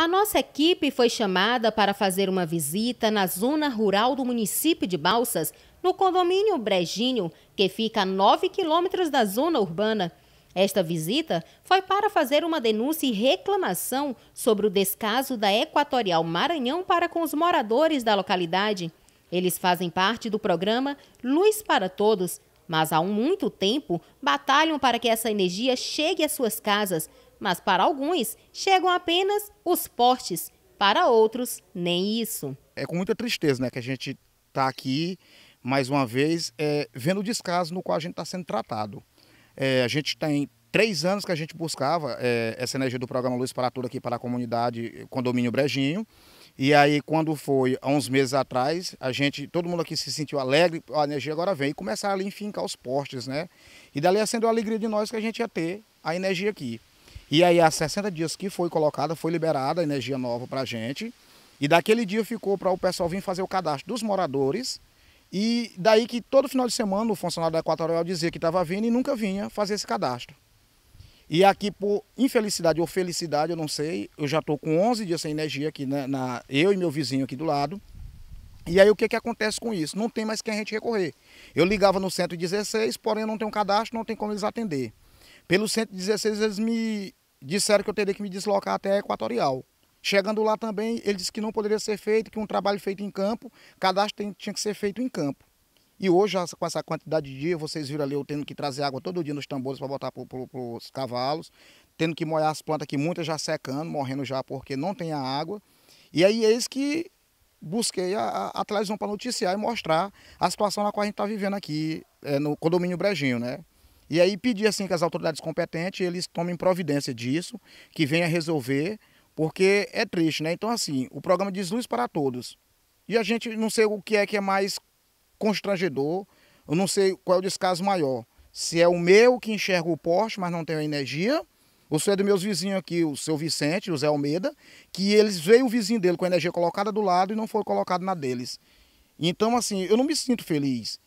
A nossa equipe foi chamada para fazer uma visita na zona rural do município de Balsas, no condomínio Brejinho, que fica a 9 quilômetros da zona urbana. Esta visita foi para fazer uma denúncia e reclamação sobre o descaso da Equatorial Maranhão para com os moradores da localidade. Eles fazem parte do programa Luz para Todos, mas há muito tempo batalham para que essa energia chegue às suas casas, mas para alguns chegam apenas os portes, para outros nem isso. É com muita tristeza né, que a gente está aqui, mais uma vez, é, vendo o descaso no qual a gente está sendo tratado. É, a gente tem tá três anos que a gente buscava é, essa energia do programa Luz para Tudo aqui para a comunidade eh, Condomínio Brejinho. E aí, quando foi há uns meses atrás, a gente, todo mundo aqui se sentiu alegre, a energia agora vem, e começaram ali a enfincar os postes, né? E dali acendeu a alegria de nós que a gente ia ter a energia aqui. E aí, há 60 dias que foi colocada, foi liberada energia nova para a gente. E daquele dia ficou para o pessoal vir fazer o cadastro dos moradores. E daí que todo final de semana o funcionário da Equatorial dizia que estava vindo e nunca vinha fazer esse cadastro. E aqui, por infelicidade ou felicidade, eu não sei, eu já estou com 11 dias sem energia aqui, na, na, eu e meu vizinho aqui do lado. E aí o que, que acontece com isso? Não tem mais quem a gente recorrer. Eu ligava no 116, porém não tem um cadastro, não tem como eles atender. Pelo 116 eles me disseram que eu teria que me deslocar até a Equatorial. Chegando lá também, ele disse que não poderia ser feito, que um trabalho feito em campo, cadastro tinha que ser feito em campo. E hoje, com essa quantidade de dia, vocês viram ali eu tendo que trazer água todo dia nos tambores para botar para pro, os cavalos, tendo que molhar as plantas que muitas já secando, morrendo já porque não tem a água. E aí eis que busquei a, a televisão para noticiar e mostrar a situação na qual a gente está vivendo aqui é, no condomínio Brejinho, né? E aí pedir assim que as autoridades competentes eles tomem providência disso, que venha resolver, porque é triste, né? Então assim, o programa diz luz para todos. E a gente não sei o que é que é mais constrangedor, eu não sei qual é o descaso maior. Se é o meu que enxerga o poste, mas não tem a energia, ou se é dos meus vizinhos aqui, o seu Vicente, o Zé Almeida, que eles veio o vizinho dele com a energia colocada do lado e não foi colocado na deles. Então, assim, eu não me sinto feliz.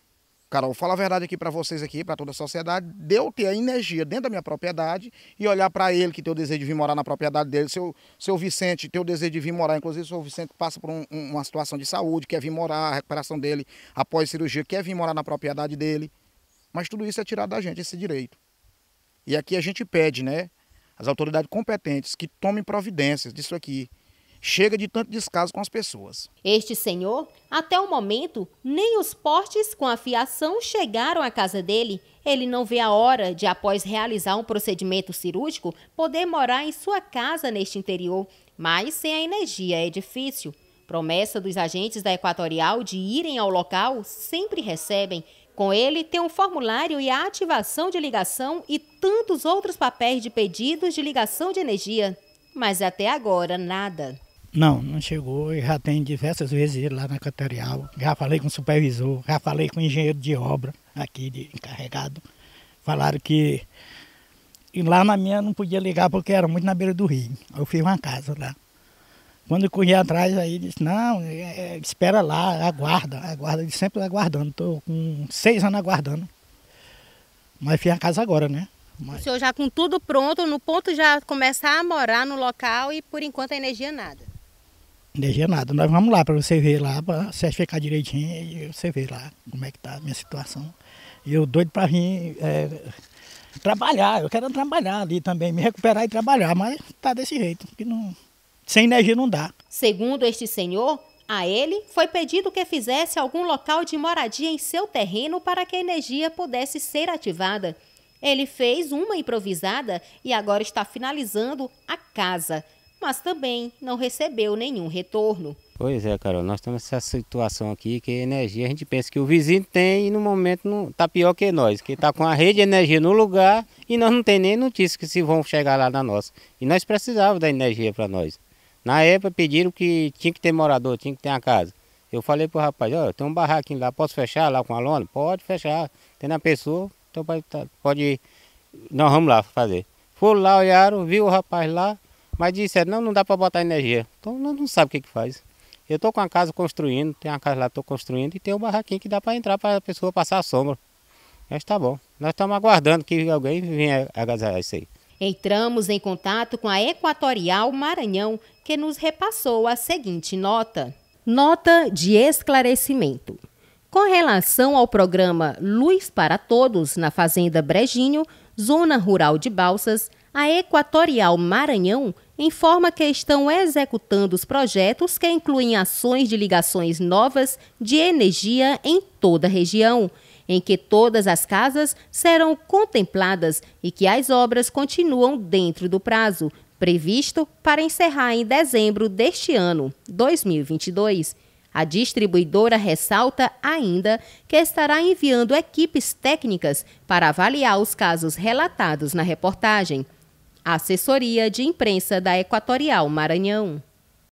Carol, vou falar a verdade aqui para vocês aqui, para toda a sociedade, de eu ter a energia dentro da minha propriedade e olhar para ele que tem o desejo de vir morar na propriedade dele, seu, seu Vicente tem o desejo de vir morar, inclusive seu Vicente passa por um, uma situação de saúde, quer vir morar, a recuperação dele após cirurgia, quer vir morar na propriedade dele, mas tudo isso é tirado da gente, esse direito. E aqui a gente pede, né, as autoridades competentes que tomem providências disso aqui, Chega de tanto descaso com as pessoas. Este senhor, até o momento, nem os postes com a fiação chegaram à casa dele. Ele não vê a hora de, após realizar um procedimento cirúrgico, poder morar em sua casa neste interior. Mas sem a energia é difícil. Promessa dos agentes da Equatorial de irem ao local sempre recebem. Com ele, tem um formulário e a ativação de ligação e tantos outros papéis de pedidos de ligação de energia. Mas até agora, nada. Não, não chegou. Eu já tem diversas vezes lá na Cantarial. Já falei com o supervisor, já falei com o engenheiro de obra aqui, de encarregado. Falaram que e lá na minha não podia ligar porque era muito na beira do rio. Eu fiz uma casa lá. Quando eu corri atrás, aí disse, não, é, é espera lá, aguarda, aguarda, sempre aguardando. Estou com seis anos aguardando. Mas fiz a casa agora, né? Mas... O senhor já com tudo pronto, no ponto já começar a morar no local e por enquanto a energia é nada energia nada. Nós vamos lá para você ver lá, para certificar direitinho e você ver lá como é que tá a minha situação. E eu doido para vir é, trabalhar, eu quero trabalhar ali também, me recuperar e trabalhar, mas tá desse jeito, que não, sem energia não dá. Segundo este senhor, a ele foi pedido que fizesse algum local de moradia em seu terreno para que a energia pudesse ser ativada. Ele fez uma improvisada e agora está finalizando a casa mas também não recebeu nenhum retorno. Pois é, Carol, nós temos essa situação aqui que a energia a gente pensa que o vizinho tem e no momento não tá pior que nós, que tá com a rede de energia no lugar e nós não tem nem notícia que se vão chegar lá na nossa. E nós precisávamos da energia para nós. Na época pediram que tinha que ter morador, tinha que ter uma casa. Eu falei pro rapaz, olha, tem um barraquinho lá, posso fechar lá com a lona? Pode fechar, tem na pessoa, então pode, tá, pode ir. Nós vamos lá fazer. Foram lá, olharam, viu o rapaz lá, mas disseram, é, não, não dá para botar energia. Então não, não sabe o que, que faz. Eu estou com a casa construindo, tem uma casa lá que estou construindo e tem um barraquinho que dá para entrar para a pessoa passar a sombra. Mas tá bom. Nós estamos aguardando que alguém venha agasalhar isso aí. Entramos em contato com a Equatorial Maranhão, que nos repassou a seguinte nota. Nota de esclarecimento. Com relação ao programa Luz para Todos na Fazenda Brejinho, zona rural de Balsas, a Equatorial Maranhão informa que estão executando os projetos que incluem ações de ligações novas de energia em toda a região, em que todas as casas serão contempladas e que as obras continuam dentro do prazo, previsto para encerrar em dezembro deste ano, 2022. A distribuidora ressalta ainda que estará enviando equipes técnicas para avaliar os casos relatados na reportagem. Assessoria de Imprensa da Equatorial Maranhão.